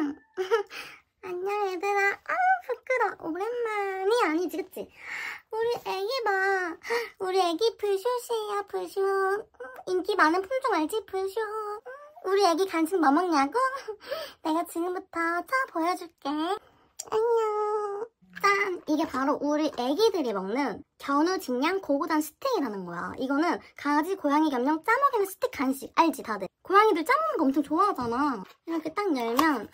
안녕 얘들아 아 부끄러 워 오랜만이 아니지 그치? 우리 애기 봐 우리 애기 불쇼시야 불쇼 음, 인기 많은 품종 알지 불쇼 음, 우리 애기 간식 뭐 먹냐고? 내가 지금부터 차 보여줄게 안녕 짠! 이게 바로 우리 애기들이 먹는 견우 직량 고고단 스틱이라는 거야. 이거는 강아지, 고양이, 겸용 짜먹이는 스틱 간식. 알지, 다들? 고양이들 짜먹는 거 엄청 좋아하잖아. 이렇게 딱 열면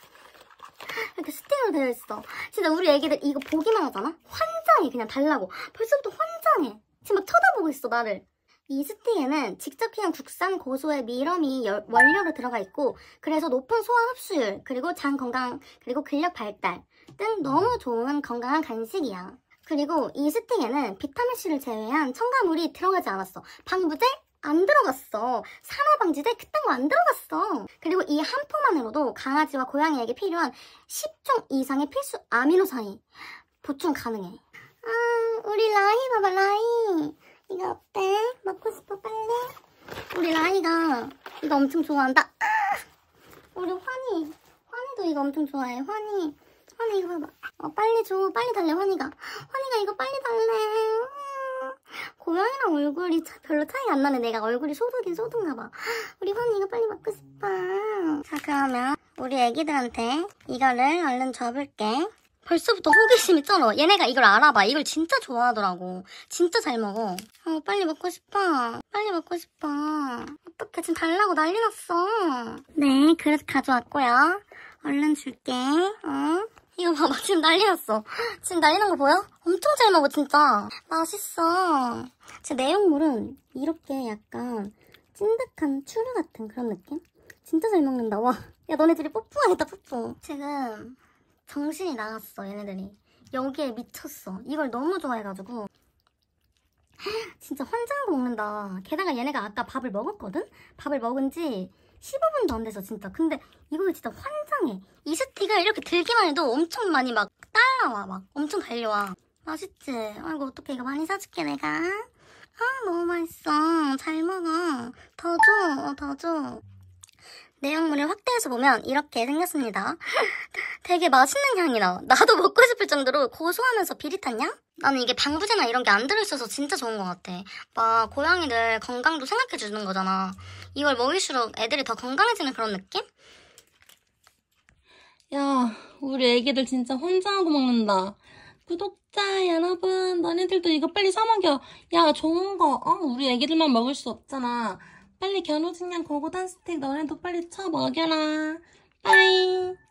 이렇게 스티으로 되어 있어. 진짜 우리 애기들 이거 보기만 하잖아? 환장해 그냥 달라고. 벌써부터 환장해. 지금 막 쳐다보고 있어 나를. 이 스틱에는 직접 키운 국산 고소의 미럼이 원료로 들어가 있고 그래서 높은 소화 흡수율 그리고 장 건강 그리고 근력 발달 등 너무 좋은 건강한 간식이야. 그리고 이 스틱에는 비타민C를 제외한 첨가물이 들어가지 않았어. 방부제, 안 들어갔어. 산화방지제 그딴 거 안 들어갔어. 그리고 이 한 포만으로도 강아지와 고양이에게 필요한 10종 이상의 필수 아미노산이 보충 가능해. 아, 우리 라이 봐봐, 라이. 이거 어때? 먹고 싶어, 빨래? 우리 라이가 이거 엄청 좋아한다. 아! 우리 환희. 환희도 이거 엄청 좋아해. 환희. 환희 이거 봐봐. 어, 빨리 줘. 빨리 달래, 환희가. 랑 얼굴이 차, 별로 차이 안 나네. 내가 얼굴이 소독인 소독나 봐. 우리 환이 가 빨리 먹고 싶어. 자, 그러면 우리 애기들한테 이거를 얼른 줘볼게 벌써부터 호기심이 쩔어. 얘네가 이걸 알아봐. 이걸 진짜 좋아하더라고. 진짜 잘 먹어. 어, 빨리 먹고 싶어. 빨리 먹고 싶어. 어떡해. 지금 달라고 난리 났어. 네, 그릇 가져왔고요. 얼른 줄게. 어? 이거 봐봐 지금 난리 났어 지금 난리 난 거 보여? 엄청 잘 먹어 진짜 맛있어 제 내용물은 이렇게 약간 찐득한 추루 같은 그런 느낌? 진짜 잘 먹는다 와야 너네들이 뽀뽀하겠다 뽀뽀 지금 정신이 나갔어 얘네들이 여기에 미쳤어 이걸 너무 좋아해가지고 진짜 환장하 먹는다 게다가 얘네가 아까 밥을 먹었거든? 밥을 먹은 지 15분도 안 돼서 진짜. 근데 이거 진짜 환상해. 이 스틱을 이렇게 들기만 해도 엄청 많이 막 따라와. 막 엄청 달려와. 맛있지? 아이고 어떡해 이거 많이 사줄게 내가. 아 너무 맛있어. 잘 먹어. 더 줘. 어, 더 줘. 내용물을 확대해서 보면 이렇게 생겼습니다. 되게 맛있는 향이 나. 나도 먹고 싶을 정도로 고소하면서 비릿한 향? 나는 이게 방부제나 이런 게 안 들어있어서 진짜 좋은 것 같아. 막 고양이들 건강도 생각해주는 거잖아. 이걸 먹일수록 애들이 더 건강해지는 그런 느낌? 야, 우리 애기들 진짜 혼자 하고 먹는다. 구독자 여러분, 너네들도 이거 빨리 사 먹여. 야, 좋은 거, 어? 우리 애기들만 먹을 수 없잖아. 빨리 견우진양 고고단 스틱 너네도 빨리 쳐 먹여라. 빠이.